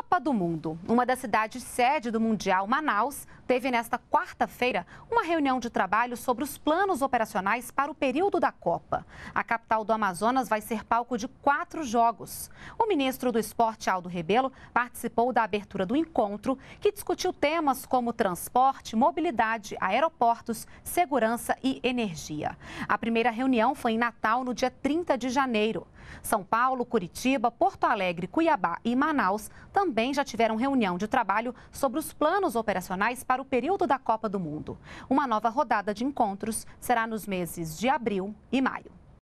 Copa do Mundo. Uma das cidades sede do Mundial, Manaus, teve nesta quarta-feira uma reunião de trabalho sobre os planos operacionais para o período da Copa. A capital do Amazonas vai ser palco de quatro jogos. O ministro do Esporte, Aldo Rebelo, participou da abertura do encontro, que discutiu temas como transporte, mobilidade, aeroportos, segurança e energia. A primeira reunião foi em Natal, no dia 30 de janeiro. São Paulo, Curitiba, Porto Alegre, Cuiabá e Manaus também também já tiveram reunião de trabalho sobre os planos operacionais para o período da Copa do Mundo. Uma nova rodada de encontros será nos meses de abril e maio.